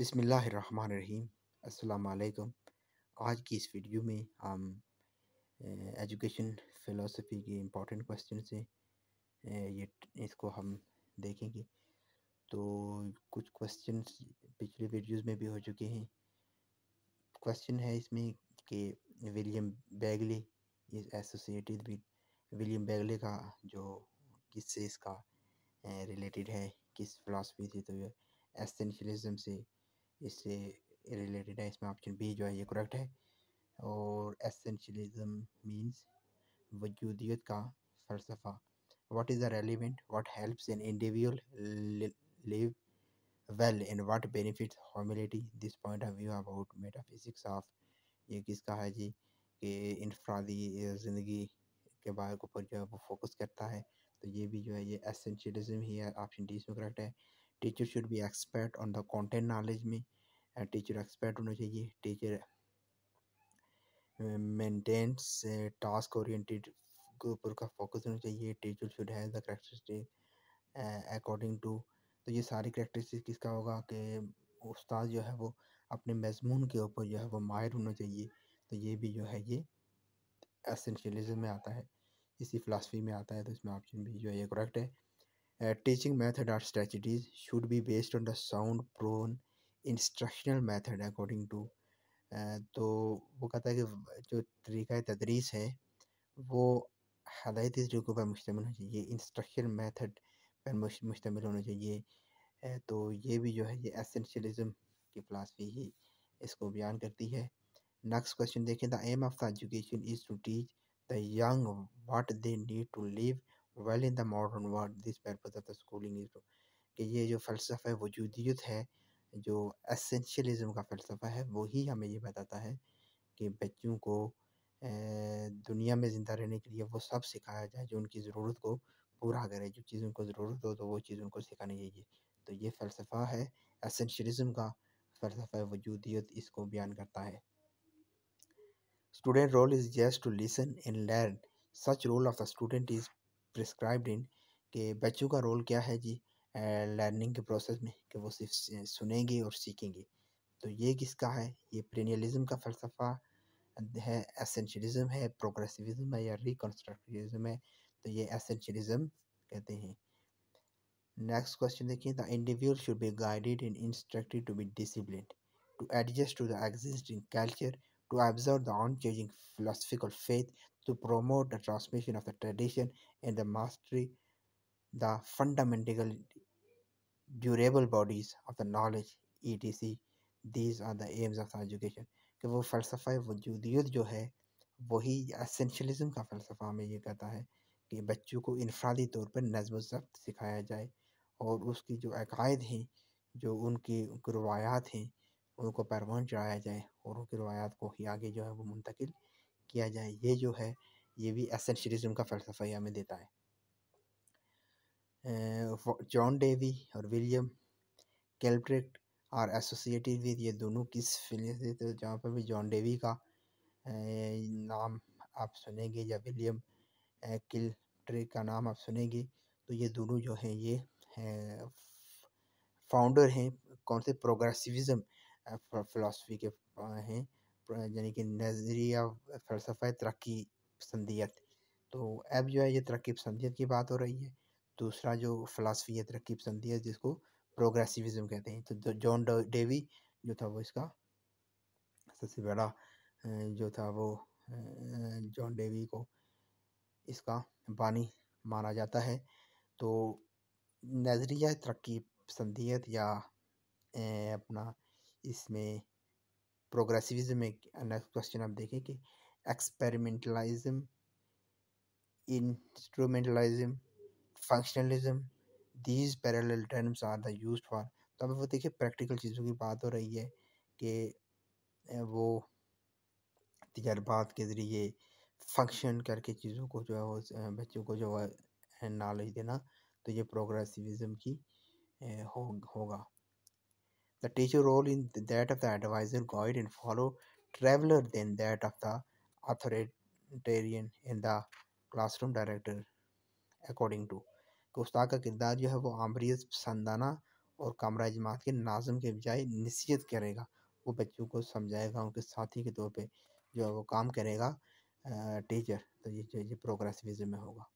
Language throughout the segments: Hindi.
बिसमीम् अल्लाम आज की इस वीडियो में हम एजुकेशन फ़िलासफ़ी के इम्पॉर्टेंट क्वेश्चन से ये इसको हम देखेंगे तो कुछ क्वेश्चन पिछले वीडियोस में भी हो चुके हैं क्वेश्चन है इसमें कि William Bagley is associated with William Bagley का जो किससे इसका रिलेटेड है किस फ़िलासफ़ी से तो एसेंशलिज्म से इससे रिलेटेड है इसमें ऑप्शन बी जो है ये करेक्ट है और एसेंशलिज्म मींस वजूदियत का फलसफा what is the relevant what helps an individual live well and what benefits benefits this point of view about metaphysics of ये किसका है जी कि इनफरादी ज़िंदगी के बारे के ऊपर जो है वो फोकस करता है तो ये भी जो है ये एसेंशलिज्म ही है ऑप्शन डी इसमें करेक्ट है teacher should be expert on the content knowledge में टीचर एक्सपर्ट होना चाहिए टीचर मेंटेन्स टास्क ओरिएंटेड के ऊपर का फोकस होना चाहिए teacher should have the characteristic according to तो ये सारी करेक्टरिस्टिक किसका होगा कि उस्ताद जो है वो अपने मजमून के ऊपर जो है वो माहिर होना चाहिए तो ये भी जो है ये एसेंशलिज्म में आता है इसी फ़िलासफ़ी में आता है तो इसमें ऑप्शन भी जो है ये करेक्ट है teaching method or strategies should be based on the sound proven instructional method according to तो वो कहता है कि जो तरीका तदरीस है वो हदायत इस पर मुश्तम होना चाहिए इंस्ट्रक्शन मैथड पर मुश्तम होना चाहिए uh, तो ये भी जो है ये एसेंशलिज्म की फ़िलासफ़ी ही इसको बयान करती है नेक्स्ट क्वेश्चन देखें the aim of the education is to teach the young what they need to live well in the modern world this purpose of the schooling is कि ये जो फ़लसफ़ा वजूदियत है जो एसेंशलिज़म का फ़लसफ़ा है वही हमें ये बताता है कि बच्चों को दुनिया में ज़िंदा रहने के लिए वो सब सिखाया जाए जो उनकी ज़रूरत को पूरा करे जो चीज़ उनको ज़रूरत हो तो वो चीज़ उनको सिखानी चाहिए तो ये फ़लसफ़ा है एसेंशलिज़म का फ़लसफ़ा वजूदियत इसको बयान करता है student role is just to listen and learn such role of the student is prescribed in कि बच्चों का रोल क्या है जी लर्निंग के प्रोसेस में कि वो सिर्फ सुनेंगे और सीखेंगे तो ये किसका है ये प्रीनियलिज्म का फ़लसफ़ा है एसेंशलिज्म है प्रोग्रेसिविज्म है या रिकन्स्ट्रक्टिविज्म है तो ये एसेंशलिज्म कहते हैं नेक्स्ट क्वेश्चन देखिए the individual should be guided in instructed to be discipline to adjust to the existing culture to observe the unchanging philosophical faith, to promote the transmission of the tradition and the mastery, the fundamental durable bodies of the knowledge, etc. These are the aims of the education. कि वो फ़लसफ़ा वजूदियत जो है वही असेंशलिज़म का फ़लसफ़ा हमें ये कहता है कि बच्चों को इनफरादी तौर पर नज़म ज़ब्त सिखाया जाए और उसकी जो अकायद हैं जो उनकी रवायात हैं उनको परवान चढ़ाया जाए और उनकी रवायात को ही आगे जो है वो मुंतकिल किया जाए ये जो है ये भी एसेंशलिज्म का फ़लसफ़ा ही हमें देता है जॉन डेवी और विलियम कैल्ट्रिक्ट और एसोसिएटेड विद ये दोनों किस फिल्म से तो जहाँ पर भी जॉन डेवी का नाम आप सुनेंगे या विलियम किल्ट्रिक का नाम आप सुनेंगे तो ये दोनों जो हैं ये फाउंडर हैं कौन से प्रोग्रेसिविज़म फ़िलासफ़ी के हैं यानी कि नज़रिया फ़लसफ़ा तरक्की पसंदियत तो अब जो है ये तरक्की पसंदियत की बात हो रही है दूसरा जो फलासफी है तरक्की पसंदियत जिसको प्रोग्रेसिविज़म कहते हैं तो जॉन डेवी जो था वो इसका सबसे बड़ा जो था वो जॉन डेवी को इसका बानी माना जाता है तो नज़रिया तरक्की पसंदियत या अपना इसमें प्रोग्रेसिविज्म में नेक्स्ट क्वेश्चन आप देखें कि experimentalism instrumentalism functionalism these parallel terms are the use for तो अब वो देखिए प्रैक्टिकल चीज़ों की बात हो रही है कि वो तजर्बात के ज़रिए फंक्शन करके चीज़ों को जो है वो बच्चों को जो है नॉलेज देना तो ये प्रोग्रेसिविज़म की हो होगा The teacher role in that of the advisor, guide, and follow traveler than that of the authoritarian in the classroom director, according to. तो उस्ताद का किरदार जो है वो आमरीज पसंदाना और कामरा जमात के नाजम के बजाय नसीहत करेगा वो बच्चों को समझाएगा उनके साथी के तौर पे जो है वो काम करेगा टीचर तो ये ये प्रोग्रेसिविज्म में होगा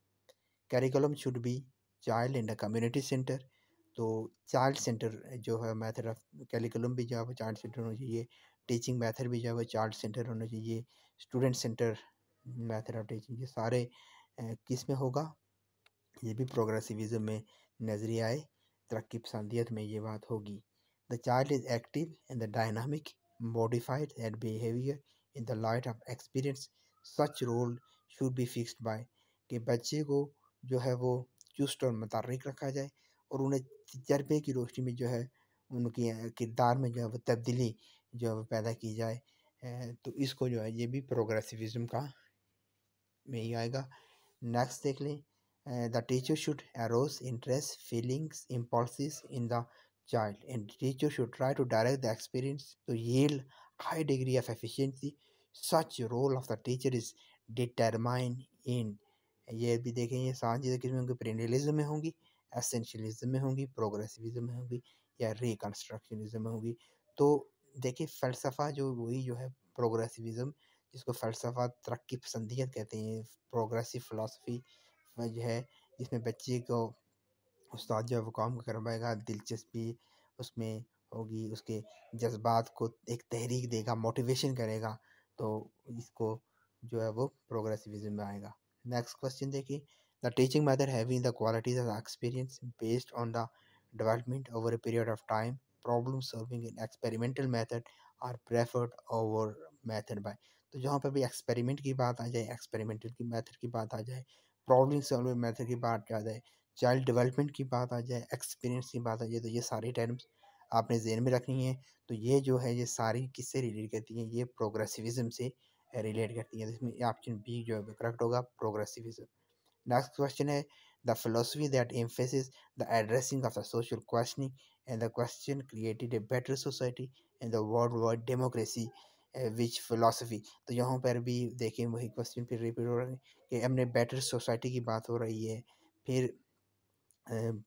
curriculum should be child in the community centre तो चाइल्ड सेंटर जो है मैथड ऑफ कैलिकुलम भी जो है वो चाइल्ड सेंटर होना चाहिए टीचिंग मैथड भी जो है वो चाइल्ड सेंटर होना चाहिए student centre method of teaching ये सारे किस में होगा ये भी प्रोग्रेसिविज्म में आए तरक्की पसंदियत में ये बात होगी the child is active in the dynamic modified and behaviour in the light of experience such role should be fixed by कि बच्चे को जो है वो चुस्त और मतरक रखा जाए और उन्हें तजर्बे की रोशनी में जो है उनके किरदार में जो है वो तब्दीली जो है वो पैदा की जाए तो इसको जो है ये भी प्रोग्रेसिविज्म का में ही आएगा नेक्स्ट देख लें the teacher should arouse interest feelings impulses in the child and teacher should try to direct the experience to yield high degree of efficiency such role of the teacher is determine in ये भी देखेंगे सारी चीज़ें किसमें होंगी में होंगी एसेंशलिज्म में होंगी प्रोग्रेसिविज्म में होंगी या रिकन्स्ट्रक्शनिज्म में होगी तो देखिए फ़लसफ़ा जो वही जो है प्रोग्रेसिविज्म जिसको फ़लसफ़ा तरक्की पसंदियत कहते हैं प्रोग्रेसिव फ़िलासफ़ी जो है जिसमें बच्चे को उस्ताद जो है वो काम करवाएगा दिलचस्पी उसमें होगी उसके जज्बात को एक तहरीक देगा मोटिवेशन करेगा तो इसको जो है वो प्रोग्रेसिविज्म में आएगा नेक्स्ट क्वेश्चन देखिए The teaching method having the qualities of experience based on the development over a period of time, problem solving in experimental method are preferred over method by तो जहाँ पर भी एक्सपेरिमेंट की बात आ जाए एक्सपेरिमेंटल की मेथड की बात आ जाए प्रॉब्लम सॉल्विंग मेथड की बात आ जाए चाइल्ड डेवलपमेंट की बात आ जाए एक्सपीरियंस की बात आ जाए तो ये सारे टर्म्स आपने जेन में रखनी है तो ये जो है ये सारी किससे रिलेट करती हैं ये प्रोग्रेसिविज्म से रिलेट करती हैं तो इसमें ऑप्शन बी जो है करेक्ट होगा प्रोग्रेसिविज्म Next question है the philosophy that emphasizes the addressing of the social questioning and the question created a better society and the worldwide democracy which philosophy तो यहाँ पर भी देखें वही क्वेश्चन फिर रिपीट हो रहा है कि हमने बेटर सोसाइटी की बात हो रही है फिर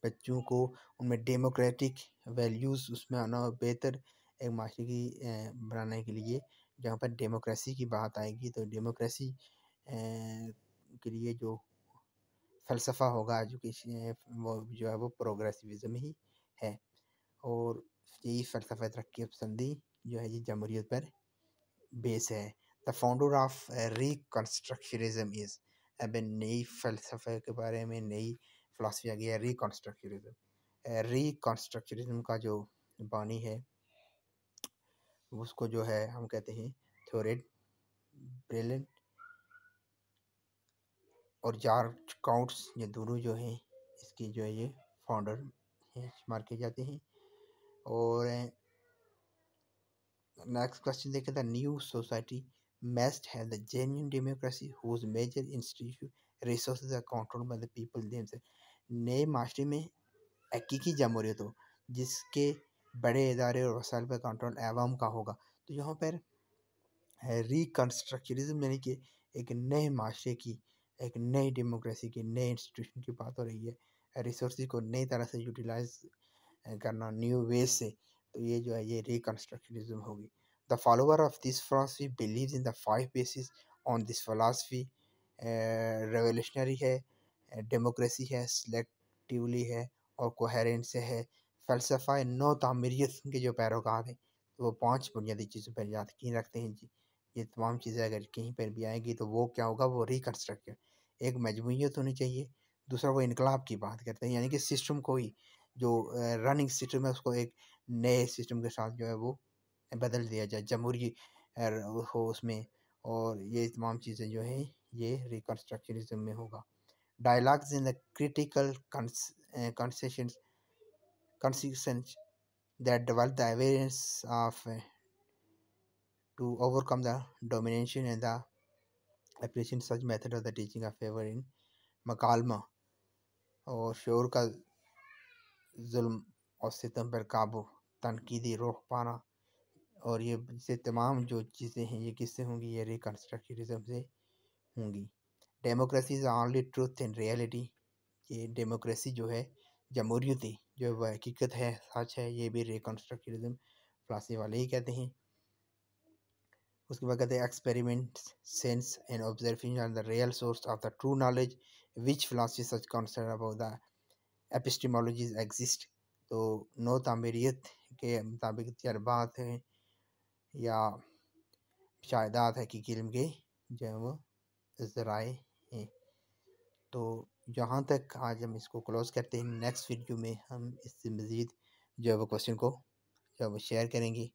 बच्चों को उनमें डेमोक्रेटिक वैल्यूज़ उसमें आना बेहतर एक माशरे की बनाने के लिए जहाँ पर डेमोक्रेसी की बात आएगी तो डेमोक्रेसी के लिए जो फ़लसफ़ा होगा एजुकेशन वो जो है वो प्रोग्रेसिविज़म ही है और यही फ़लसफ़ा तरक्की पसंदी जो है ये जमहूरीत पर बेस है the founder of reconstructionism is अब नई फ़लसफ़े के बारे में नई फ़िलासफ़ी आ गई है रिकन्स्ट्रक्शनिज्म रिकन्स्ट्रक्शनिज्म का जो बानी है उसको जो है हम कहते हैं थोरेड ब्रिलियन और जॉर्ज काउट्स ये दोनों जो हैं इसकी जो है ये फाउंडर हैं शुमार किए जाते हैं और नेक्स्ट क्वेश्चन देखें द न्यू सोसाइटी मेस्ट है the democracy major whose major institution resources are controlled नए माशरे में हकीकी जमहूरियत हो जिसके बड़े इदारे और वसाइल पर कंट्रोल आवाम का होगा तो यहाँ पर रिकन्स्ट्रक्चरिज्म यानी कि एक नए माशरे की एक नई डेमोक्रेसी की नए इंस्टीट्यूशन की बात हो रही है रिसोर्स को नई तरह से यूटिलाइज करना न्यू वे से तो ये जो है ये रिकन्स्ट्रक्शनिज्म होगी the follower of this philosophy believe in the five basis on this philosophy revolutionary है डेमोक्रेसी है सेलेक्टिवली है और कोहेरेंट से है फ़लसफ़ा नो तामीरीत के जो पैरोकार हैं तो वो पांच बुनियादी चीज़ों पर याद यकीन रखते हैं जी ये तमाम चीज़ें अगर कहीं पर भी आएंगी तो वो क्या होगा वो रिकन्स्ट्रक्ट एक मजमूियत होनी चाहिए दूसरा वो इनकलाब की बात करते हैं यानी कि सिस्टम को ही जो रनिंग सिस्टम है उसको एक नए सिस्टम के साथ जो है वो बदल दिया जाए जमहूरी हो उसमें और ये तमाम चीज़ें जो हैं ये रिकन्स्ट्रक्शनिज्म में होगा dialogues in the critical concession that develop the awareness of to overcome the domination and the appreciate such method of the teaching of favour in मकालमा और शोर का जुल्म और सितम पर काबू तनकीदी रोक पाना और ये से तमाम जो चीज़ें हैं ये किससे होंगी ये रिकन्स्ट्रक्टिविज़म से होंगी democracy is only truth in reality ये डेमोक्रेसी जो है जमहूरीती जो हकीकत है सच है ये भी रिकन्स्ट्रक्टिविज़म फलासी वाले ही कहते हैं उसके बाद कहते हैं experiment sense and observing are the real source of the true knowledge which philosophy such concept about the epistemologies exist तो नो तामीरीत के मुताबिक तजर्बात हैं या शायदात कि किल्म के जो है वो ज़राए हैं तो जहाँ तक आज हम इसको क्लोज़ करते हैं नेक्स्ट वीडियो में हम इससे मज़ीद जो है वो क्वेश्चन को जो है वो शेयर करेंगे